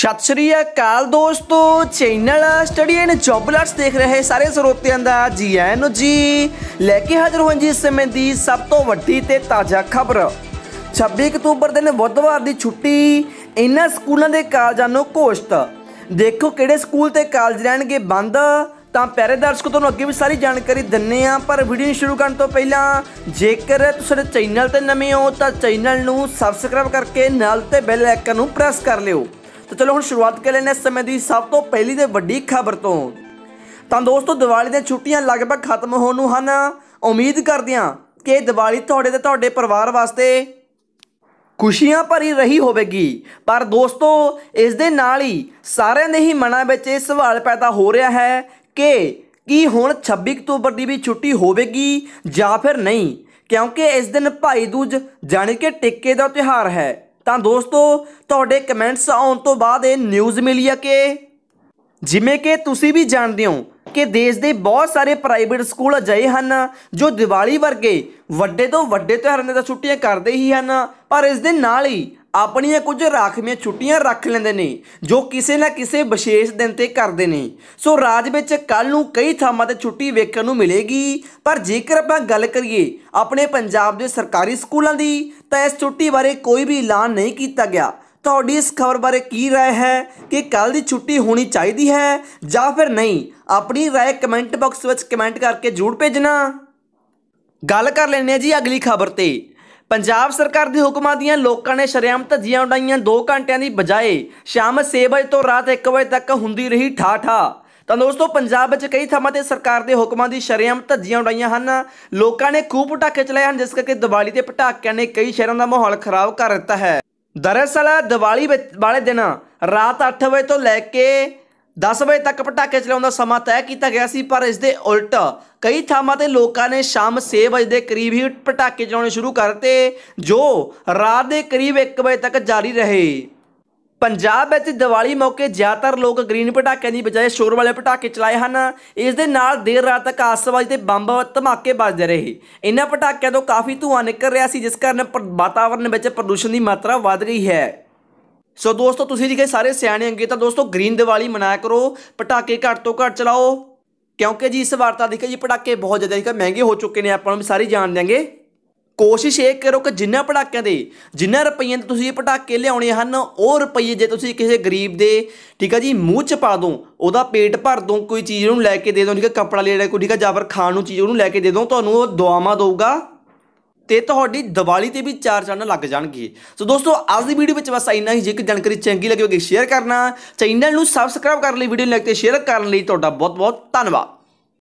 ਸਤਿ ਸ੍ਰੀ ਅਕਾਲ ਦੋਸਤੋ channel study and job lots ਦੇਖ ਰਹੇ ਸਾਰੇ ਸਰੋਤਿਆਂ ਦਾ ਜੀ ਆਇਆਂ ਨੂੰ ਜੀ ਲੈ ਕੇ ਹਾਜ਼ਰ ਹੋਏ ਜੀ ਇਸ ਸਮੇਂ ਦੀ ਸਭ ਤੋਂ ਵੱਡੀ ਤੇ ਤਾਜ਼ਾ ਖਬਰ 26 ਅਕਤੂਬਰ ਦਿਨ ਬੁੱਧਵਾਰ ਦੀ ਛੁੱਟੀ ਇਨ੍ਹਾਂ ਸਕੂਲਾਂ ਦੇ ਕਾਲਜਾਂ ਨੂੰ ਘੋਸ਼ਤ ਦੇਖੋ ਕਿਹੜੇ ਸਕੂਲ ਤੇ ਕਾਲਜ ਰਹਿਣਗੇ ਬੰਦ ਤਾਂ ਪਿਆਰੇ ਦਰਸ਼ਕੋ ਤੁਹਾਨੂੰ ਅੱਗੇ ਵੀ ਸਾਰੀ ਜਾਣਕਾਰੀ ਦਿੰਨੇ ਆ ਪਰ ਵੀਡੀਓ ਸ਼ੁਰੂ ਕਰਨ ਤੋਂ ਪਹਿਲਾਂ ਜੇਕਰ ਤੁਸੀਂ ਚੈਨਲ ਤੇ ਨਵੇਂ ਹੋ ਤਾਂ ਚੈਨਲ ਨੂੰ ਸਬਸਕ੍ਰਾਈਬ ਕਰਕੇ ਨਾਲ ਤੇ ਬੈਲ ਆਈਕਨ ਨੂੰ ਪ੍ਰੈਸ ਕਰ ਲਿਓ ਤਾਂ ਚਲੋ ਹੁਣ ਸ਼ੁਰੂਆਤ ਕਰ ਲੈਨੇ ਇਸ ਸਮੇਂ ਦੀ ਸਭ ਤੋਂ ਪਹਿਲੀ ਤੇ ਵੱਡੀ ਖਬਰ ਤੋਂ ਤਾਂ ਦੋਸਤੋ ਦੀਵਾਲੀ ਦੀਆਂ ਛੁੱਟੀਆਂ ਲਗਭਗ ਖਤਮ ਹੋਣ ਨੂੰ ਹਨ ਉਮੀਦ ਕਰਦੇ ਹਾਂ ਕਿ ਦੀਵਾਲੀ ਤੁਹਾਡੇ ਤੇ ਤੁਹਾਡੇ ਪਰਿਵਾਰ ਵਾਸਤੇ ਖੁਸ਼ੀਆਂ ਭਰੀ ਰਹੀ ਹੋਵੇਗੀ ਪਰ ਦੋਸਤੋ ਇਸ ਦੇ ਨਾਲ ਹੀ ਸਾਰਿਆਂ ਦੇ ਹੀ ਮਨਾਂ ਵਿੱਚ ਇਹ ਸਵਾਲ ਪੈਦਾ ਹੋ ਰਿਹਾ ਹੈ ਕਿ ਕੀ ਹੁਣ 26 ਅਕਤੂਬਰ ਦੀ ਵੀ ਛੁੱਟੀ ਹੋਵੇਗੀ ਜਾਂ ਫਿਰ ਨਹੀਂ ਕਿਉਂਕਿ ਇਸ ਦਿਨ ਭਾਈ ਦੂਜ ਜਾਣੀ ਕਿ ਟਿੱਕੇ ਦਾ ਤਿਉਹਾਰ ਹੈ ਤਾਂ ਦੋਸਤੋ ਤੁਹਾਡੇ ਕਮੈਂਟਸ ਆਉਣ ਤੋਂ ਬਾਅਦ ਇਹ ਨਿਊਜ਼ ਮਿਲੀ ਆ ਕਿ ਜਿਵੇਂ ਕਿ ਤੁਸੀਂ ਵੀ ਜਾਣਦੇ ਹੋ ਕਿ ਦੇਸ਼ ਦੇ ਬਹੁਤ ਸਾਰੇ ਪ੍ਰਾਈਵੇਟ ਸਕੂਲ ਅਜਿਹੇ ਹਨ ਜੋ ਦੀਵਾਲੀ ਵਰਗੇ ਵੱਡੇ ਤੋਂ ਵੱਡੇ ਤਿਉਹਾਰਾਂ ਦੇ ਤਾਂ ਛੁੱਟੀਆਂ ਕਰਦੇ ਹੀ ਹਨ ਪਰ ਇਸ ਦੇ ਨਾਲ ਹੀ ਆਪਣੀਆਂ ਕੁਝ ਰਾਖਵੀਆਂ ਛੁੱਟੀਆਂ ਰੱਖ ਲੈਂਦੇ ਨੇ ਜੋ ਕਿਸੇ ਨਾ ਕਿਸੇ ਵਿਸ਼ੇਸ਼ ਦਿਨ ਤੇ ਕਰਦੇ ਨੇ ਸੋ ਰਾਜ ਵਿੱਚ ਕੱਲ ਨੂੰ ਕਈ ਥਾਵਾਂ ਤੇ ਛੁੱਟੀ ਵੇਖਣ ਨੂੰ ਮਿਲੇਗੀ ਪਰ ਜੇਕਰ ਆਪਾਂ ਗੱਲ ਕਰੀਏ ਆਪਣੇ ਪੰਜਾਬ ਦੇ ਸਰਕਾਰੀ ਸਕੂਲਾਂ ਦੀ ਤਾਂ ਇਸ ਛੁੱਟੀ ਬਾਰੇ ਕੋਈ ਵੀ ਐਲਾਨ ਨਹੀਂ ਕੀਤਾ ਗਿਆ ਤੁਹਾਡੀ ਇਸ ਖਬਰ ਬਾਰੇ ਕੀ رائے ਹੈ ਕਿ ਕੱਲ ਦੀ ਛੁੱਟੀ ਹੋਣੀ ਚਾਹੀਦੀ ਹੈ ਜਾਂ ਫਿਰ ਨਹੀਂ ਆਪਣੀ رائے ਕਮੈਂਟ ਬਾਕਸ ਵਿੱਚ ਕਮੈਂਟ ਕਰਕੇ ਜੂੜ ਭੇਜਣਾ ਗੱਲ ਕਰ ਲੈਣੇ ਜੀ ਅਗਲੀ ਖਬਰ ਤੇ ਪੰਜਾਬ ਸਰਕਾਰ ਦੇ ਹੁਕਮਾਂ ਦੀਆਂ ਲੋਕਾਂ ਨੇ ਸ਼ਰਿਆਮ ਧੱਜੀਆਂ ਉਡਾਈਆਂ 2 ਘੰਟਿਆਂ ਦੀ ਬਜਾਏ ਸ਼ਾਮ 6 ਵਜੇ ਤੋਂ ਰਾਤ 1 ਵਜੇ ਤੱਕ ਹੁੰਦੀ ਰਹੀ ਠਾਠਾ ਤਾਂ ਦੋਸਤੋ ਪੰਜਾਬ ਵਿੱਚ ਕਈ ਥਾਵਾਂ ਤੇ ਸਰਕਾਰ ਦੇ ਹੁਕਮਾਂ ਦੀ ਸ਼ਰਿਆਮ ਧੱਜੀਆਂ ਉਡਾਈਆਂ ਹਨ ਲੋਕਾਂ ਨੇ ਖੂਬ ਪਟਾਕੇ ਚਲਾਏ ਹਨ ਜਿਸ ਕਰਕੇ ਦੀਵਾਲੀ ਦੇ ਪਟਾਕਿਆਂ ਨੇ ਕਈ ਸ਼ਹਿਰਾਂ ਦਾ ਮਾਹੌਲ ਖਰਾਬ ਕਰ ਦਿੱਤਾ ਹੈ ਦਰਅਸਲ ਦੀਵਾਲੀ ਵਾਲੇ ਦਿਨ ਰਾਤ 8 ਵਜੇ ਤੋਂ ਲੈ ਕੇ 10 ਵਜੇ ਤੱਕ ਪਟਾਕੇ ਚਲਾਉਣ ਦਾ ਸਮਾਂ ਤੈਅ ਕੀਤਾ ਗਿਆ ਸੀ ਪਰ ਇਸ ਦੇ ਉਲਟ ਕਈ ਥਾਵਾਂ ਤੇ ਲੋਕਾਂ ਨੇ ਸ਼ਾਮ 6 ਵਜੇ ਦੇ ਕਰੀਬ ਹੀ ਪਟਾਕੇ ਚਲਾਉਣੇ ਸ਼ੁਰੂ ਕਰਤੇ ਜੋ ਰਾਤ ਦੇ ਕਰੀਬ 1 ਵਜੇ ਤੱਕ ਜਾਰੀ ਰਹੇ ਪੰਜਾਬ ਵਿੱਚ ਦੀਵਾਲੀ ਮੌਕੇ ਜ਼ਿਆਦਾਤਰ ਲੋਕ ਗ੍ਰੀਨ ਪਟਾਕਿਆਂ ਦੀ ਬਜਾਏ ਸ਼ੋਰ ਵਾਲੇ ਪਟਾਕੇ ਚਲਾਏ ਹਨ ਇਸ ਦੇ ਨਾਲ ਦੇਰ ਰਾਤ ਤੱਕ ਆਸਵਾਜ ਤੇ ਬੰਬ ਧਮਾਕੇ ਵੱਜਦੇ ਰਹੇ ਇਹਨਾਂ ਪਟਾਕਿਆਂ ਤੋਂ ਕਾਫੀ ਧੂਆਂ ਨਿਕਲ ਰਿਹਾ ਸੀ ਜਿਸ ਕਾਰਨ ਵਾਤਾਵਰਣ ਵਿੱਚ ਪ੍ਰਦੂਸ਼ਣ ਦੀ ਮਾਤਰਾ ਵੱਧ ਗਈ ਹੈ ਸੋ ਦੋਸਤੋ ਤੁਸੀਂ ਜੀ ਸਾਰੇ ਸਿਆਣੇ ਅੰਗੇ ਤਾਂ ਦੋਸਤੋ ਗ੍ਰੀਨ ਦੀਵਾਲੀ ਮਨਾਇਆ ਕਰੋ ਪਟਾਕੇ ਘੱਟ ਤੋਂ ਘੱਟ ਚਲਾਓ ਕਿਉਂਕਿ ਜੀ ਇਸ ਵਾਰ ਤਾਂ ਦੇਖਿਆ ਜੀ ਪਟਾਕੇ ਬਹੁਤ ਜ਼ਿਆਦਾ ਦੇਖੋ ਮਹਿੰਗੇ ਹੋ ਚੁੱਕੇ ਨੇ ਆਪਾਂ ਨੂੰ ਵੀ ਸਾਰੇ ਜਾਣ ਦਿਆਂਗੇ ਕੋਸ਼ਿਸ਼ ਇਹ ਕਰੋ ਕਿ ਜਿੰਨਾ ਪਟਾਕਿਆਂ ਦੇ ਜਿੰਨਾ ਰੁਪਈਏ ਤੇ ਤੁਸੀਂ ਪਟਾਕੇ ਲਿਆਉਣੇ ਹਨ ਉਹ ਰੁਪਈਏ ਜੇ ਤੁਸੀਂ ਕਿਸੇ ਗਰੀਬ ਦੇ ਠੀਕ ਆ ਜੀ ਮੂੰਹ ਚ ਪਾ ਦੋ ਉਹਦਾ ਪੇਟ ਭਰ ਦੋ ਕੋਈ ਚੀਜ਼ ਉਹਨੂੰ ਲੈ ਕੇ ਦੇ ਦੋ ਠੀਕ ਆ ਕੱਪੜਾ ਲੈ ਲੈ ਕੋਈ ਠੀਕ ਆ ਫਿਰ ਖਾਣ ਨੂੰ ਚੀਜ਼ ਉਹਨੂੰ ਲੈ ਕੇ ਦੇ ਦੋ ਤੁਹਾਨੂੰ ਉਹ ਦੁਆਵਾਂ ਦੇਊਗਾ ਤੇ ਤੁਹਾਡੀ ਦੀਵਾਲੀ ਤੇ ਵੀ ਚਾਰ ਚੰਨ ਲੱਗ ਜਾਣਗੇ ਸੋ ਦੋਸਤੋ ਅੱਜ ਦੀ ਵੀਡੀਓ ਵਿੱਚ ਬਸ ਇੰਨਾ ਹੀ ਕਿ ਜਾਣਕਾਰੀ ਚੰਗੀ ਲੱਗੀ ਹੋਵੇ ਸ਼ੇਅਰ ਕਰਨਾ ਚੈਨਲ ਨੂੰ ਸਬਸਕ੍ਰਾਈਬ ਕਰਨ ਲਈ ਵੀਡੀਓ ਨੂੰ ਲਾਈਕ ਤੇ ਸ਼ੇਅਰ ਕਰਨ ਲਈ ਤੁਹਾਡਾ ਬਹੁਤ ਬਹੁਤ ਧੰਨਵਾਦ